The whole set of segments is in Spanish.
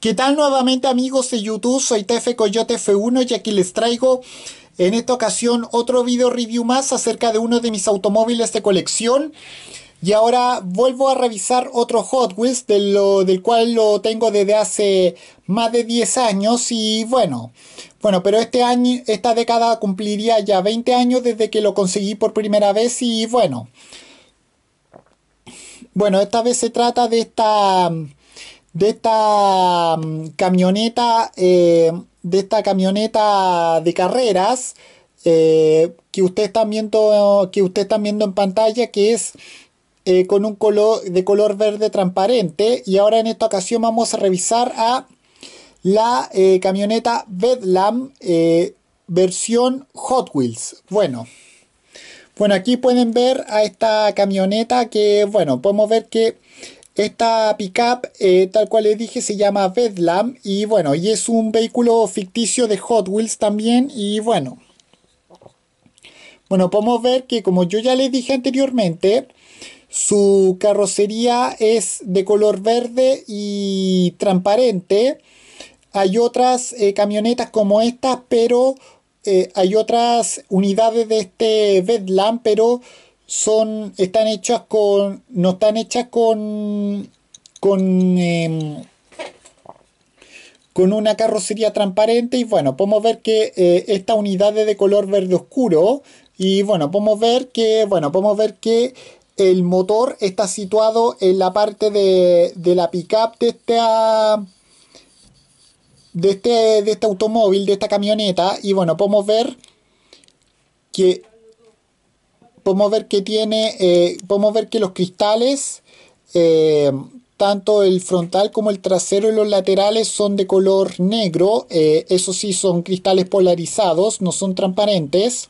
¿Qué tal nuevamente amigos de YouTube? Soy TF Coyote F1 y aquí les traigo en esta ocasión otro video review más acerca de uno de mis automóviles de colección. Y ahora vuelvo a revisar otro Hot Wheels lo, del cual lo tengo desde hace más de 10 años y bueno, bueno, pero este año, esta década cumpliría ya 20 años desde que lo conseguí por primera vez y bueno. Bueno, esta vez se trata de esta de esta mm, camioneta, eh, de esta camioneta de carreras eh, que ustedes están viendo, que usted están viendo en pantalla, que es eh, con un color de color verde transparente. Y ahora en esta ocasión vamos a revisar a la camioneta Bedlam versión Hot Wheels. Bueno. Bueno, aquí pueden ver a esta camioneta que, bueno, podemos ver que esta pickup, eh, tal cual les dije, se llama Bedlam y bueno, y es un vehículo ficticio de Hot Wheels también y bueno. Bueno, podemos ver que como yo ya les dije anteriormente, su carrocería es de color verde y transparente. Hay otras eh, camionetas como estas, pero eh, hay otras unidades de este Bedlam, pero son están hechas con no están hechas con con em, con una carrocería transparente y bueno podemos ver que eh, esta unidad es de color verde oscuro y bueno podemos ver que bueno podemos ver que el motor está situado en la parte de, de la pickup de este de este de este automóvil de esta camioneta y bueno podemos ver que podemos ver que tiene, eh, podemos ver que los cristales, eh, tanto el frontal como el trasero y los laterales son de color negro, eh, eso sí son cristales polarizados, no son transparentes.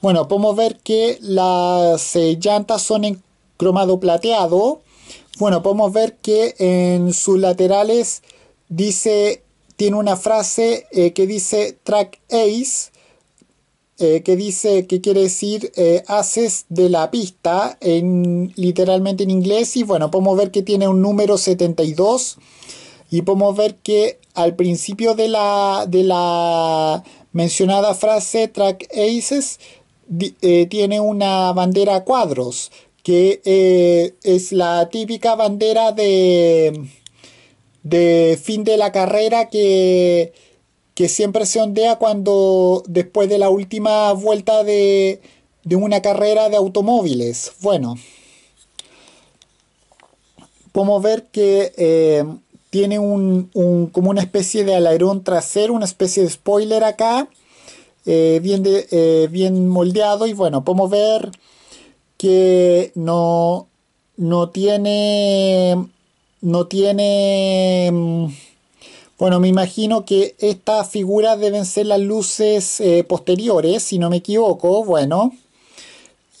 Bueno, podemos ver que las llantas son en cromado plateado. Bueno, podemos ver que en sus laterales dice, tiene una frase que dice track ace eh, que dice que quiere decir eh, haces de la pista en, literalmente en inglés y bueno, podemos ver que tiene un número 72 y podemos ver que al principio de la, de la mencionada frase track aces eh, tiene una bandera cuadros que es la típica bandera de, de fin de la carrera que que siempre se ondea cuando después de la última vuelta de, de una carrera de automóviles. Bueno, podemos ver que eh, tiene un, como una especie de alerón trasero, una especie de spoiler acá, eh, bien, eh, bien moldeado y bueno, podemos ver que no, no tiene... No tiene mm, bueno, me imagino que estas figuras deben ser las luces eh, posteriores, si no me equivoco. Bueno,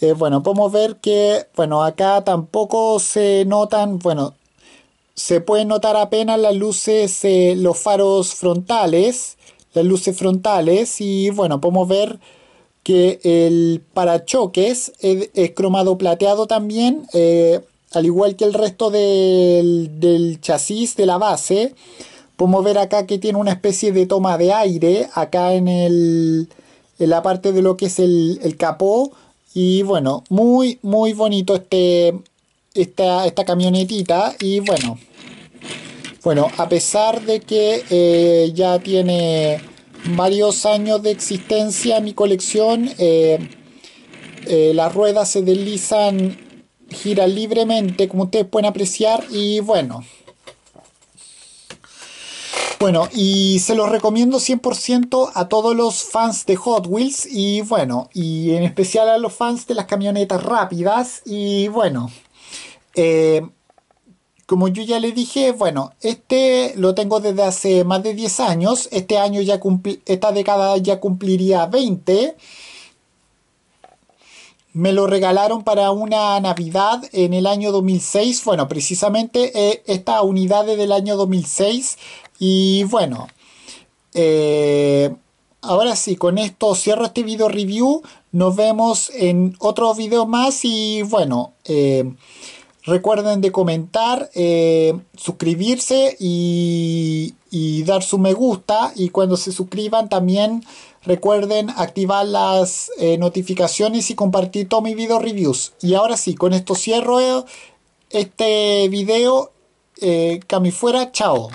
eh, bueno, podemos ver que, bueno, acá tampoco se notan, bueno, se pueden notar apenas las luces, eh, los faros frontales, las luces frontales y, bueno, podemos ver que el parachoques es, cromado plateado también, al igual que el resto del chasis de la base. Podemos ver acá que tiene una especie de toma de aire acá en, el, en la parte de lo que es el, capó. Y bueno, muy, muy bonito este, esta, esta camionetita. Y bueno, bueno, a pesar de que eh, ya tiene varios años de existencia mi colección, eh, eh, las ruedas se deslizan, giran libremente, como ustedes pueden apreciar. Y bueno. Bueno, y se los recomiendo 100% a todos los fans de Hot Wheels y bueno, y en especial a los fans de las camionetas rápidas y bueno, eh, como yo ya le dije, bueno, este lo tengo desde hace más de 10 años, este año ya esta década ya cumpliría 20. Me lo regalaron para una Navidad en el año 2006. Bueno, precisamente eh, esta unidad del año 2006, y bueno, eh, ahora sí, con esto cierro este video review. Nos vemos en otro video más y bueno, eh, recuerden de comentar, eh, suscribirse y, dar su me gusta. Y cuando se suscriban también recuerden activar las notificaciones y compartir todos mis video reviews. Y ahora sí, con esto cierro este video. fuera, chao.